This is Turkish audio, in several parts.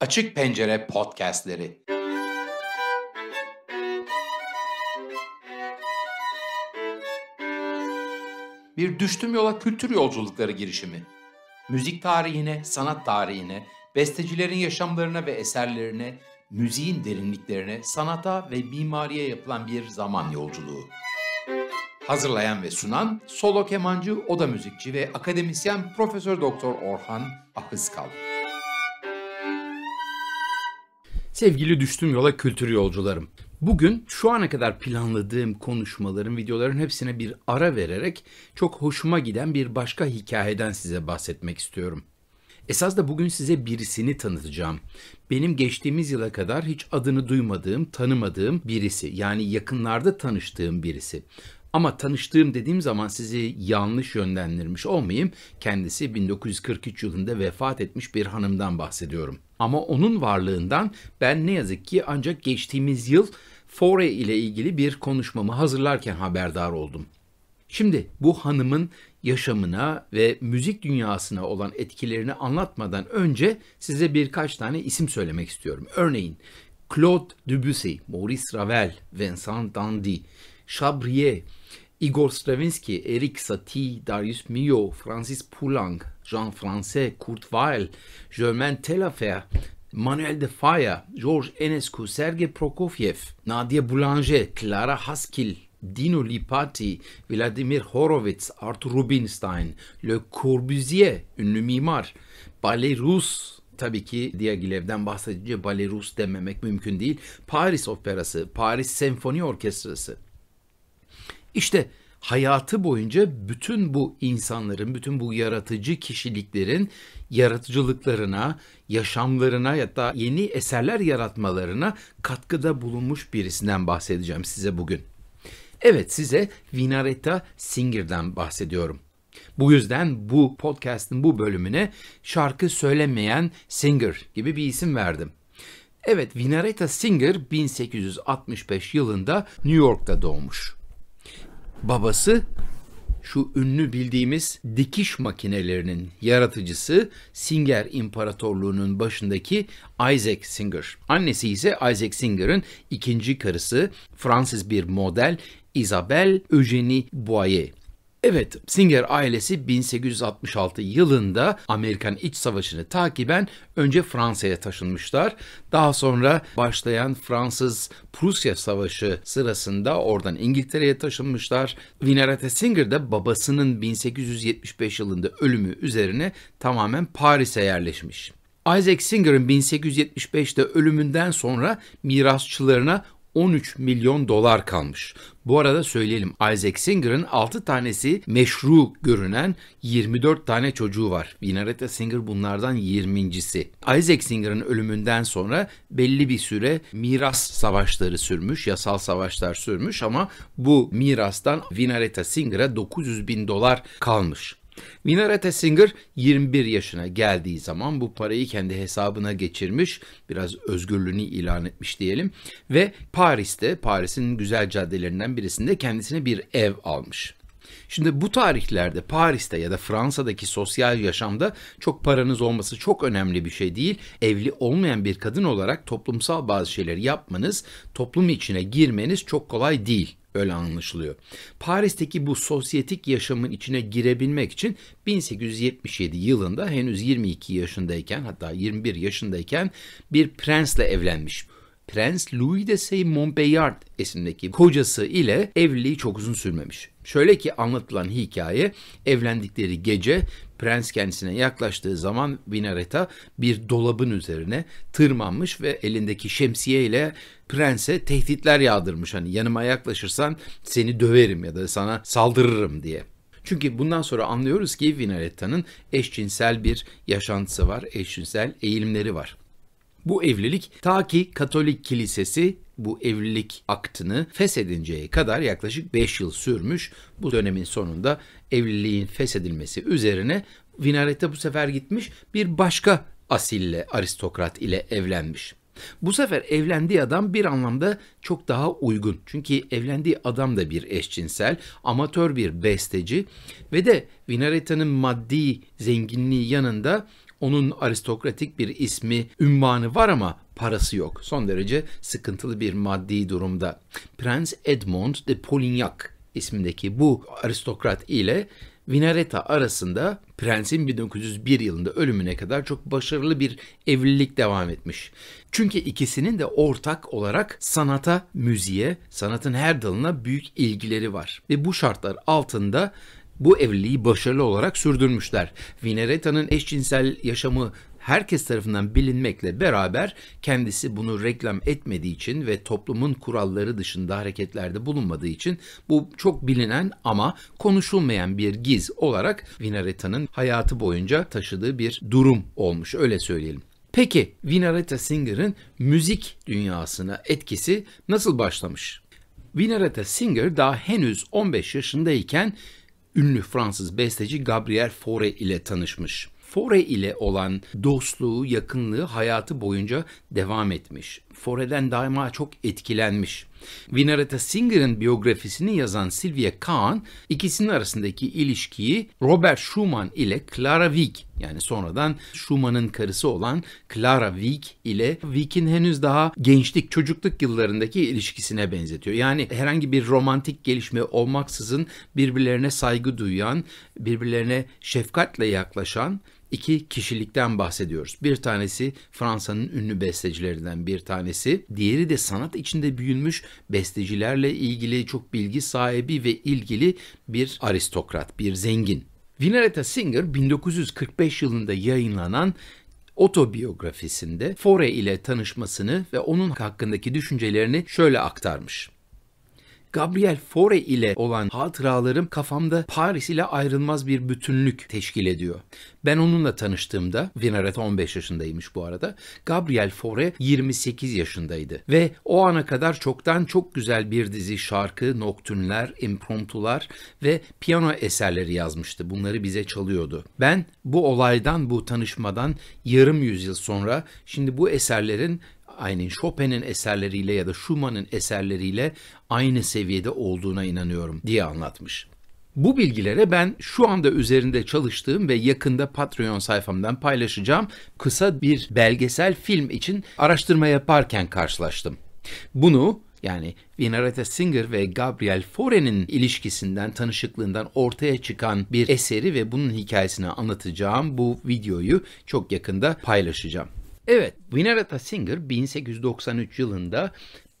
Açık Pencere podcastleri. Bir düştüm yola kültür yolculukları girişimi. Müzik tarihine, sanat tarihine, bestecilerin yaşamlarına ve eserlerine, müziğin derinliklerine, sanata ve mimariye yapılan bir zaman yolculuğu. Hazırlayan ve sunan solo kemancı, oda müzikçi ve akademisyen Profesör Doktor Orhan Akıskal. Sevgili Düştüm Yola kültür yolcularım. Bugün şu ana kadar planladığım konuşmaların, videoların hepsine bir ara vererek çok hoşuma giden bir başka hikayeden size bahsetmek istiyorum. Esas da bugün size birisini tanıtacağım. Benim geçtiğimiz yıla kadar hiç adını duymadığım, tanımadığım birisi. Yani yakınlarda tanıştığım birisi. Ama tanıştığım dediğim zaman sizi yanlış yönlendirmiş olmayayım. Kendisi 1943 yılında vefat etmiş bir hanımdan bahsediyorum. Ama onun varlığından ben ne yazık ki ancak geçtiğimiz yıl Fore ile ilgili bir konuşmamı hazırlarken haberdar oldum. Şimdi bu hanımın yaşamına ve müzik dünyasına olan etkilerini anlatmadan önce size birkaç tane isim söylemek istiyorum. Örneğin Claude Debussy, Maurice Ravel, Vincent Dandy, Chabrier, Igor Stravinsky, Erik Satie, Darius Milhaud, Francis Poulenc, Jean Francais, Kurt Weill, Germain Telafer, Manuel de Falla, George Enescu, Sergei Prokofiev, Nadia Boulanger, Clara Haskil, Dino Lipati, Vladimir Horowitz, Arthur Rubinstein, Le Corbusier, ünlü mimar, Ballet Rus, tabii ki Diagilev'den bahsedince Ballet Rus dememek mümkün değil. Paris Operası, Paris Senfoni Orkestrası, işte hayatı boyunca bütün bu insanların, bütün bu yaratıcı kişiliklerin yaratıcılıklarına, yaşamlarına ya da yeni eserler yaratmalarına katkıda bulunmuş birisinden bahsedeceğim size bugün. Evet size Vinaretta Singer'dan bahsediyorum. Bu yüzden bu podcast'in bu bölümüne şarkı söylemeyen Singer gibi bir isim verdim. Evet, Vinaretta Singer 1865 yılında New York'ta doğmuş babası şu ünlü bildiğimiz dikiş makinelerinin yaratıcısı Singer İmparatorluğu'nun başındaki Isaac Singer. Annesi ise Isaac Singer'ın ikinci karısı Fransız bir model Isabel Eugenie Boyer. Evet, Singer ailesi 1866 yılında Amerikan İç Savaşı'nı takiben önce Fransa'ya taşınmışlar. Daha sonra başlayan Fransız-Prusya Savaşı sırasında oradan İngiltere'ye taşınmışlar. Vinerate Singer de babasının 1875 yılında ölümü üzerine tamamen Paris'e yerleşmiş. Isaac Singer'ın 1875'te ölümünden sonra mirasçılarına 13 milyon dolar kalmış. Bu arada söyleyelim Isaac Singer'ın 6 tanesi meşru görünen 24 tane çocuğu var. Vinaretta Singer bunlardan 20.si. Isaac Singer'ın ölümünden sonra belli bir süre miras savaşları sürmüş, yasal savaşlar sürmüş ama bu mirastan Vinaretta Singer'a 900 bin dolar kalmış. Minarete Singer 21 yaşına geldiği zaman bu parayı kendi hesabına geçirmiş, biraz özgürlüğünü ilan etmiş diyelim ve Paris'te, Paris'in güzel caddelerinden birisinde kendisine bir ev almış. Şimdi bu tarihlerde Paris'te ya da Fransa'daki sosyal yaşamda çok paranız olması çok önemli bir şey değil. Evli olmayan bir kadın olarak toplumsal bazı şeyleri yapmanız, toplum içine girmeniz çok kolay değil. Öyle anlaşılıyor. Paris'teki bu sosyetik yaşamın içine girebilmek için 1877 yılında henüz 22 yaşındayken hatta 21 yaşındayken bir prensle evlenmiş. Prens Louis de Saint-Montbéliard isimdeki kocası ile evliliği çok uzun sürmemiş. Şöyle ki anlatılan hikaye evlendikleri gece prens kendisine yaklaştığı zaman Vinareta bir dolabın üzerine tırmanmış ve elindeki şemsiye ile prense tehditler yağdırmış. Hani yanıma yaklaşırsan seni döverim ya da sana saldırırım diye. Çünkü bundan sonra anlıyoruz ki Vinareta'nın eşcinsel bir yaşantısı var, eşcinsel eğilimleri var. Bu evlilik ta ki Katolik Kilisesi bu evlilik aktını feshedinceye kadar yaklaşık 5 yıl sürmüş. Bu dönemin sonunda evliliğin feshedilmesi üzerine Vinarete bu sefer gitmiş bir başka asille aristokrat ile evlenmiş. Bu sefer evlendiği adam bir anlamda çok daha uygun. Çünkü evlendiği adam da bir eşcinsel, amatör bir besteci ve de Vinareta'nın maddi zenginliği yanında onun aristokratik bir ismi, ünvanı var ama parası yok. Son derece sıkıntılı bir maddi durumda. Prens Edmond de Polignac ismindeki bu aristokrat ile Vinareta arasında prensin 1901 yılında ölümüne kadar çok başarılı bir evlilik devam etmiş. Çünkü ikisinin de ortak olarak sanata, müziğe, sanatın her dalına büyük ilgileri var. Ve bu şartlar altında bu evliliği başarılı olarak sürdürmüşler. Vinereta'nın eşcinsel yaşamı herkes tarafından bilinmekle beraber kendisi bunu reklam etmediği için ve toplumun kuralları dışında hareketlerde bulunmadığı için bu çok bilinen ama konuşulmayan bir giz olarak Vinareta'nın hayatı boyunca taşıdığı bir durum olmuş öyle söyleyelim. Peki Vinaretta Singer'ın müzik dünyasına etkisi nasıl başlamış? Vinaretta Singer daha henüz 15 yaşındayken ünlü Fransız besteci Gabriel Fauré ile tanışmış. Fore ile olan dostluğu, yakınlığı hayatı boyunca devam etmiş. Fore'den daima çok etkilenmiş. Vinareta Singer'ın biyografisini yazan Sylvia Kahn ikisinin arasındaki ilişkiyi Robert Schumann ile Clara Wieck yani sonradan Schumann'ın karısı olan Clara Wieck ile Wieck'in henüz daha gençlik çocukluk yıllarındaki ilişkisine benzetiyor. Yani herhangi bir romantik gelişme olmaksızın birbirlerine saygı duyan, birbirlerine şefkatle yaklaşan İki kişilikten bahsediyoruz. Bir tanesi Fransa'nın ünlü bestecilerinden bir tanesi. Diğeri de sanat içinde büyünmüş bestecilerle ilgili çok bilgi sahibi ve ilgili bir aristokrat, bir zengin. Vinaretta Singer 1945 yılında yayınlanan otobiyografisinde Fore ile tanışmasını ve onun hakkındaki düşüncelerini şöyle aktarmış. Gabriel Fore ile olan hatıralarım kafamda Paris ile ayrılmaz bir bütünlük teşkil ediyor. Ben onunla tanıştığımda, Vinaret 15 yaşındaymış bu arada, Gabriel Fore 28 yaşındaydı. Ve o ana kadar çoktan çok güzel bir dizi şarkı, noktünler, impromptular ve piyano eserleri yazmıştı. Bunları bize çalıyordu. Ben bu olaydan, bu tanışmadan yarım yüzyıl sonra şimdi bu eserlerin aynı Chopin'in eserleriyle ya da Schumann'ın eserleriyle aynı seviyede olduğuna inanıyorum diye anlatmış. Bu bilgilere ben şu anda üzerinde çalıştığım ve yakında Patreon sayfamdan paylaşacağım kısa bir belgesel film için araştırma yaparken karşılaştım. Bunu yani Vinarete Singer ve Gabriel Fore'nin ilişkisinden, tanışıklığından ortaya çıkan bir eseri ve bunun hikayesini anlatacağım. Bu videoyu çok yakında paylaşacağım. Evet, Winaretta Singer 1893 yılında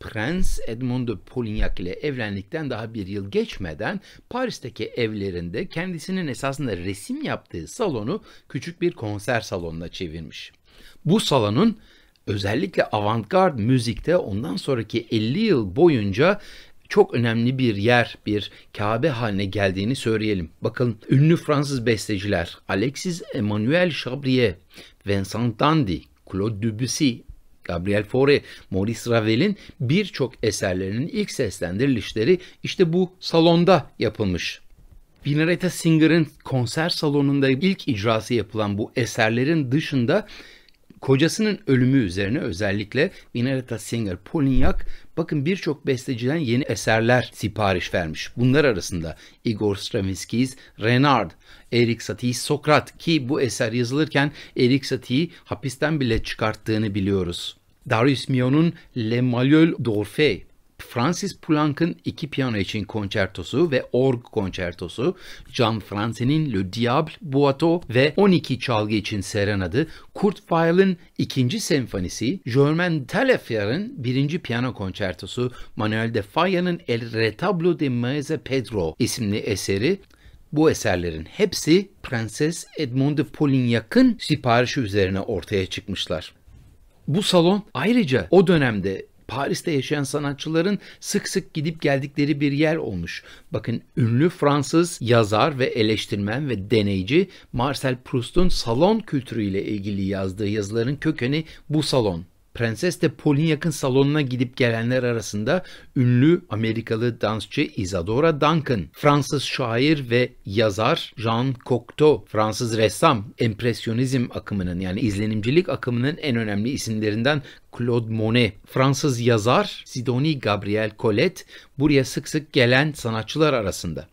Prens Edmond de Polignac ile evlendikten daha bir yıl geçmeden Paris'teki evlerinde kendisinin esasında resim yaptığı salonu küçük bir konser salonuna çevirmiş. Bu salonun özellikle avantgard müzikte ondan sonraki 50 yıl boyunca çok önemli bir yer, bir Kabe haline geldiğini söyleyelim. Bakın ünlü Fransız besteciler Alexis Emmanuel Chabrier, Vincent Dandy, Claude Debussy, Gabriel Fauré, Maurice Ravel'in birçok eserlerinin ilk seslendirilişleri işte bu salonda yapılmış. Vinaretta Singer'ın konser salonunda ilk icrası yapılan bu eserlerin dışında kocasının ölümü üzerine özellikle Vinaretta Singer Polignac Bakın birçok besteciden yeni eserler sipariş vermiş. Bunlar arasında Igor Stravinsky's Renard, Erik Satie'yi Sokrat ki bu eser yazılırken Erik Satie'yi hapisten bile çıkarttığını biliyoruz. Darius Mion'un Le Malheul d'Orphée, Francis Poulenc'ın iki piyano için konçertosu ve org konçertosu, Jean-France'nin Le Diable Boito ve 12 çalgı için serenadı, Kurt Weill'in ikinci senfonisi, Germain Taillefer'in birinci piyano konçertosu, Manuel de Falla'nın El Retablo de Maese Pedro isimli eseri bu eserlerin hepsi Prenses Edmond de Polignac'ın siparişi üzerine ortaya çıkmışlar. Bu salon ayrıca o dönemde Paris'te yaşayan sanatçıların sık sık gidip geldikleri bir yer olmuş. Bakın ünlü Fransız yazar ve eleştirmen ve deneyci Marcel Proust'un salon kültürüyle ilgili yazdığı yazıların kökeni bu salon. Prenses de Paul'in yakın salonuna gidip gelenler arasında ünlü Amerikalı dansçı Isadora Duncan, Fransız şair ve yazar Jean Cocteau, Fransız ressam, empresyonizm akımının yani izlenimcilik akımının en önemli isimlerinden Claude Monet, Fransız yazar Sidoni Gabriel Colette buraya sık sık gelen sanatçılar arasında.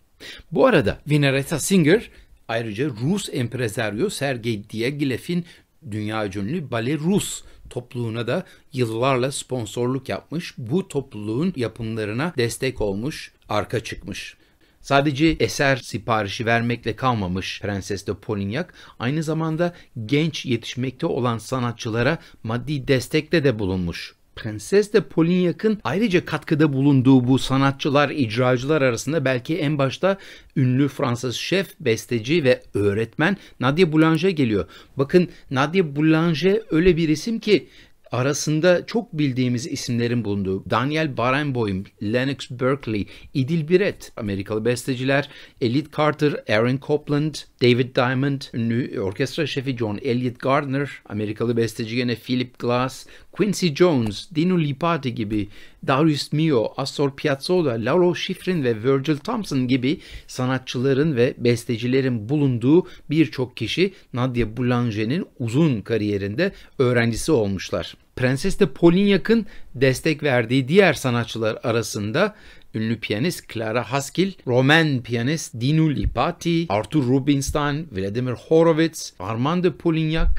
Bu arada Vinaretta Singer ayrıca Rus emprezaryo Sergei Diaghilev'in dünya ünlü bale Rus topluluğuna da yıllarla sponsorluk yapmış. Bu topluluğun yapımlarına destek olmuş, arka çıkmış. Sadece eser siparişi vermekle kalmamış Prenses de Polignac, aynı zamanda genç yetişmekte olan sanatçılara maddi destekte de bulunmuş. Prenses de Polinyak'ın ayrıca katkıda bulunduğu bu sanatçılar, icracılar arasında belki en başta ünlü Fransız şef, besteci ve öğretmen Nadia Boulanger geliyor. Bakın Nadia Boulanger öyle bir isim ki arasında çok bildiğimiz isimlerin bulunduğu Daniel Barenboim, Lennox Berkeley, Idil Biret, Amerikalı besteciler, Elliot Carter, Aaron Copland, David Diamond, ünlü orkestra şefi John Elliot Gardner, Amerikalı besteci gene Philip Glass, Quincy Jones, Dino Lipati gibi Darius Mio, Astor Piazzolla, Lalo Schifrin ve Virgil Thompson gibi sanatçıların ve bestecilerin bulunduğu birçok kişi Nadia Boulanger'in uzun kariyerinde öğrencisi olmuşlar. Prenses de Polinyak'ın destek verdiği diğer sanatçılar arasında ünlü piyanist Clara Haskell, Roman piyanist Dino Lipati, Arthur Rubinstein, Vladimir Horowitz, Armand de Polignac,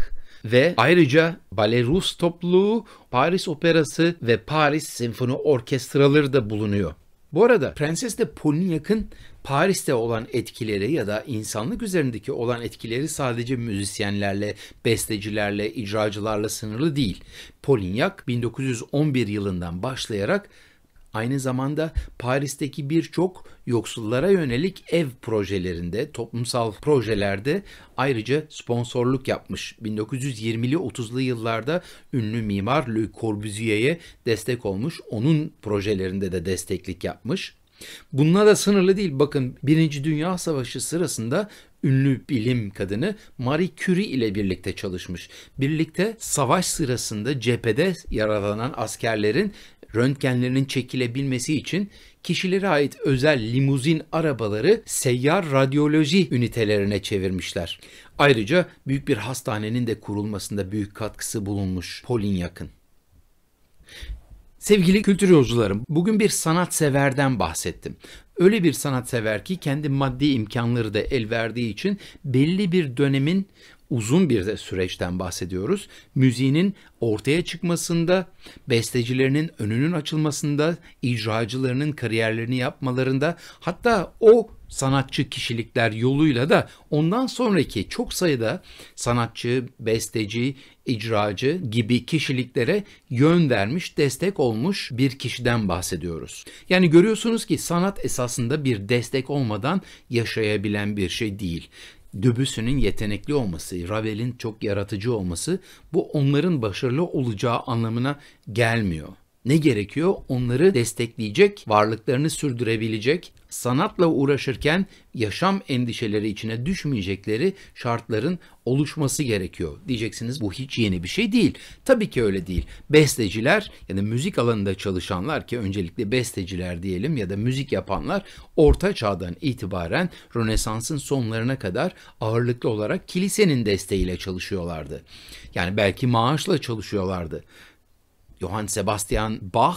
ve ayrıca Bale topluluğu, Paris Operası ve Paris Senfoni Orkestraları da bulunuyor. Bu arada Prenses de Polinyak'ın Paris'te olan etkileri ya da insanlık üzerindeki olan etkileri sadece müzisyenlerle, bestecilerle, icracılarla sınırlı değil. Polinyak 1911 yılından başlayarak Aynı zamanda Paris'teki birçok yoksullara yönelik ev projelerinde, toplumsal projelerde ayrıca sponsorluk yapmış. 1920'li 30'lu yıllarda ünlü mimar Le Corbusier'e destek olmuş. Onun projelerinde de desteklik yapmış. Bununla da sınırlı değil. Bakın Birinci Dünya Savaşı sırasında ünlü bilim kadını Marie Curie ile birlikte çalışmış. Birlikte savaş sırasında cephede yaralanan askerlerin röntgenlerinin çekilebilmesi için kişilere ait özel limuzin arabaları seyyar radyoloji ünitelerine çevirmişler. Ayrıca büyük bir hastanenin de kurulmasında büyük katkısı bulunmuş Polin yakın. Sevgili kültür yolcularım, bugün bir sanatseverden bahsettim. Öyle bir sanatsever ki kendi maddi imkanları da el verdiği için belli bir dönemin uzun bir süreçten bahsediyoruz. Müziğinin ortaya çıkmasında, bestecilerinin önünün açılmasında, icracılarının kariyerlerini yapmalarında hatta o sanatçı kişilikler yoluyla da ondan sonraki çok sayıda sanatçı, besteci, icracı gibi kişiliklere yön vermiş, destek olmuş bir kişiden bahsediyoruz. Yani görüyorsunuz ki sanat esasında bir destek olmadan yaşayabilen bir şey değil. Döbüsü'nün yetenekli olması, Ravel'in çok yaratıcı olması bu onların başarılı olacağı anlamına gelmiyor. Ne gerekiyor? Onları destekleyecek, varlıklarını sürdürebilecek, sanatla uğraşırken yaşam endişeleri içine düşmeyecekleri şartların oluşması gerekiyor. Diyeceksiniz bu hiç yeni bir şey değil. Tabii ki öyle değil. Besteciler yani müzik alanında çalışanlar ki öncelikle besteciler diyelim ya da müzik yapanlar orta çağdan itibaren Rönesans'ın sonlarına kadar ağırlıklı olarak kilisenin desteğiyle çalışıyorlardı. Yani belki maaşla çalışıyorlardı. Johann Sebastian Bach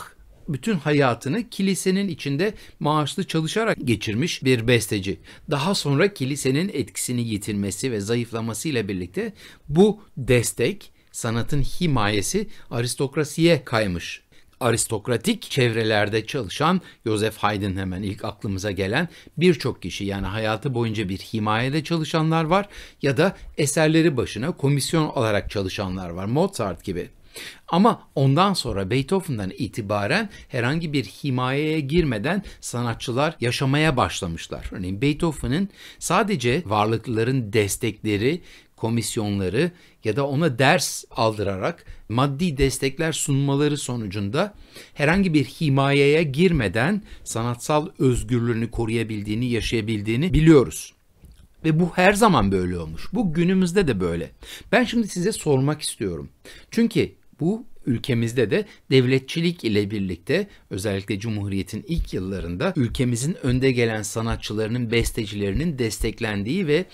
bütün hayatını kilisenin içinde maaşlı çalışarak geçirmiş bir besteci. Daha sonra kilisenin etkisini yitirmesi ve zayıflamasıyla birlikte bu destek, sanatın himayesi aristokrasiye kaymış aristokratik çevrelerde çalışan Joseph Haydn hemen ilk aklımıza gelen birçok kişi yani hayatı boyunca bir himayede çalışanlar var ya da eserleri başına komisyon alarak çalışanlar var Mozart gibi. Ama ondan sonra Beethoven'dan itibaren herhangi bir himayeye girmeden sanatçılar yaşamaya başlamışlar. Örneğin Beethoven'ın sadece varlıkların destekleri, komisyonları ya da ona ders aldırarak maddi destekler sunmaları sonucunda herhangi bir himayeye girmeden sanatsal özgürlüğünü koruyabildiğini, yaşayabildiğini biliyoruz. Ve bu her zaman böyle olmuş. Bu günümüzde de böyle. Ben şimdi size sormak istiyorum. Çünkü bu ülkemizde de devletçilik ile birlikte özellikle Cumhuriyet'in ilk yıllarında ülkemizin önde gelen sanatçılarının, bestecilerinin desteklendiği ve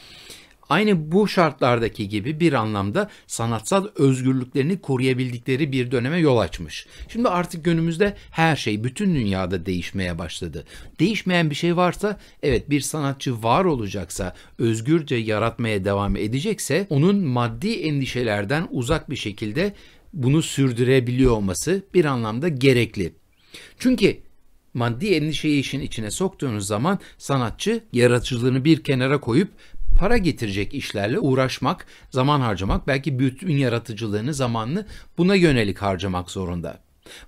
aynı bu şartlardaki gibi bir anlamda sanatsal özgürlüklerini koruyabildikleri bir döneme yol açmış. Şimdi artık günümüzde her şey bütün dünyada değişmeye başladı. Değişmeyen bir şey varsa evet bir sanatçı var olacaksa, özgürce yaratmaya devam edecekse onun maddi endişelerden uzak bir şekilde bunu sürdürebiliyor olması bir anlamda gerekli. Çünkü maddi endişeyi işin içine soktuğunuz zaman sanatçı yaratıcılığını bir kenara koyup para getirecek işlerle uğraşmak, zaman harcamak, belki bütün yaratıcılığını zamanını buna yönelik harcamak zorunda.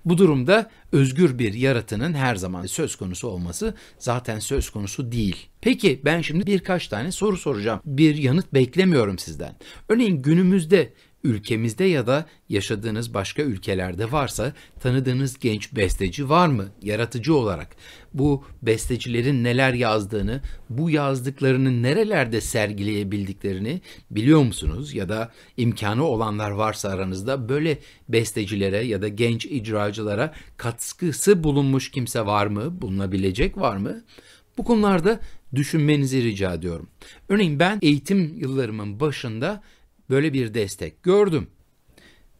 Bu durumda özgür bir yaratının her zaman söz konusu olması zaten söz konusu değil. Peki ben şimdi birkaç tane soru soracağım. Bir yanıt beklemiyorum sizden. Örneğin günümüzde ülkemizde ya da yaşadığınız başka ülkelerde varsa tanıdığınız genç besteci var mı? Yaratıcı olarak bu bestecilerin neler yazdığını, bu yazdıklarını nerelerde sergileyebildiklerini biliyor musunuz? Ya da imkanı olanlar varsa aranızda böyle bestecilere ya da genç icracılara katkısı bulunmuş kimse var mı? Bulunabilecek var mı? Bu konularda düşünmenizi rica ediyorum. Örneğin ben eğitim yıllarımın başında böyle bir destek gördüm.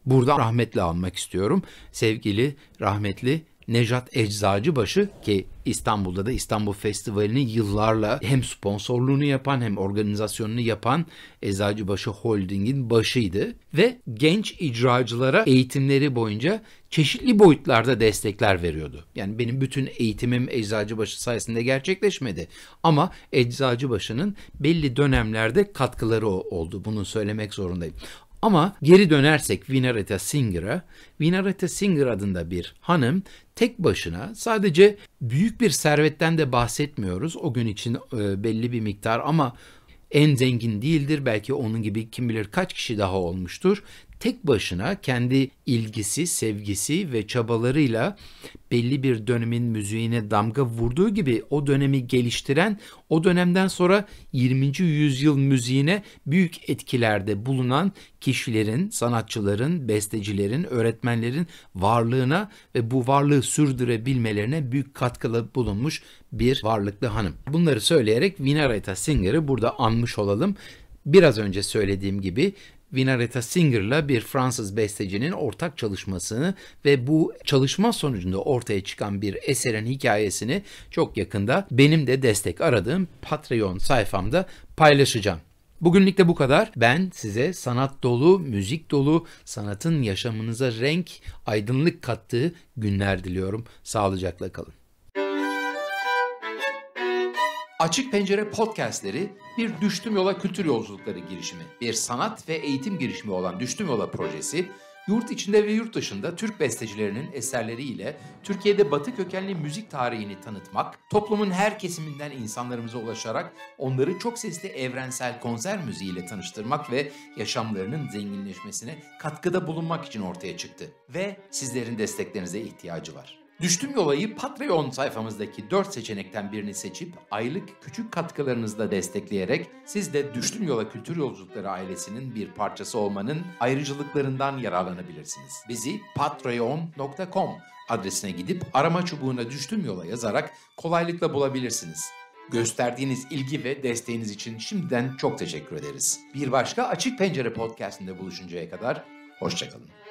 Burada rahmetle almak istiyorum. Sevgili rahmetli Nejat Eczacıbaşı ki İstanbul'da da İstanbul Festivali'ni yıllarla hem sponsorluğunu yapan hem organizasyonunu yapan Eczacıbaşı Holding'in başıydı ve genç icracılara eğitimleri boyunca çeşitli boyutlarda destekler veriyordu. Yani benim bütün eğitimim Eczacıbaşı sayesinde gerçekleşmedi ama Eczacıbaşı'nın belli dönemlerde katkıları oldu. Bunu söylemek zorundayım. Ama geri dönersek Vinaretta Singer'a, Vinaretta Singer adında bir hanım tek başına sadece büyük bir servetten de bahsetmiyoruz. O gün için e, belli bir miktar ama en zengin değildir. Belki onun gibi kim bilir kaç kişi daha olmuştur tek başına kendi ilgisi, sevgisi ve çabalarıyla belli bir dönemin müziğine damga vurduğu gibi o dönemi geliştiren, o dönemden sonra 20. yüzyıl müziğine büyük etkilerde bulunan kişilerin, sanatçıların, bestecilerin, öğretmenlerin varlığına ve bu varlığı sürdürebilmelerine büyük katkıda bulunmuş bir varlıklı hanım. Bunları söyleyerek Vinareta Singer'ı burada anmış olalım biraz önce söylediğim gibi Vinaretta Singer'la bir Fransız bestecinin ortak çalışmasını ve bu çalışma sonucunda ortaya çıkan bir eserin hikayesini çok yakında benim de destek aradığım Patreon sayfamda paylaşacağım. Bugünlük de bu kadar. Ben size sanat dolu, müzik dolu, sanatın yaşamınıza renk, aydınlık kattığı günler diliyorum. Sağlıcakla kalın. Açık Pencere podcastleri bir Düştüm Yola kültür yolculukları girişimi, bir sanat ve eğitim girişimi olan Düştüm Yola projesi, yurt içinde ve yurt dışında Türk bestecilerinin eserleriyle Türkiye'de batı kökenli müzik tarihini tanıtmak, toplumun her kesiminden insanlarımıza ulaşarak onları çok sesli evrensel konser müziğiyle tanıştırmak ve yaşamlarının zenginleşmesine katkıda bulunmak için ortaya çıktı ve sizlerin desteklerinize ihtiyacı var. Düştüm Yola'yı Patreon sayfamızdaki 4 seçenekten birini seçip aylık küçük katkılarınızla destekleyerek siz de Düştüm Yola Kültür Yolculukları ailesinin bir parçası olmanın ayrıcalıklarından yararlanabilirsiniz. Bizi patreon.com adresine gidip arama çubuğuna Düştüm Yola yazarak kolaylıkla bulabilirsiniz. Gösterdiğiniz ilgi ve desteğiniz için şimdiden çok teşekkür ederiz. Bir başka Açık Pencere podcastinde buluşuncaya kadar hoşçakalın.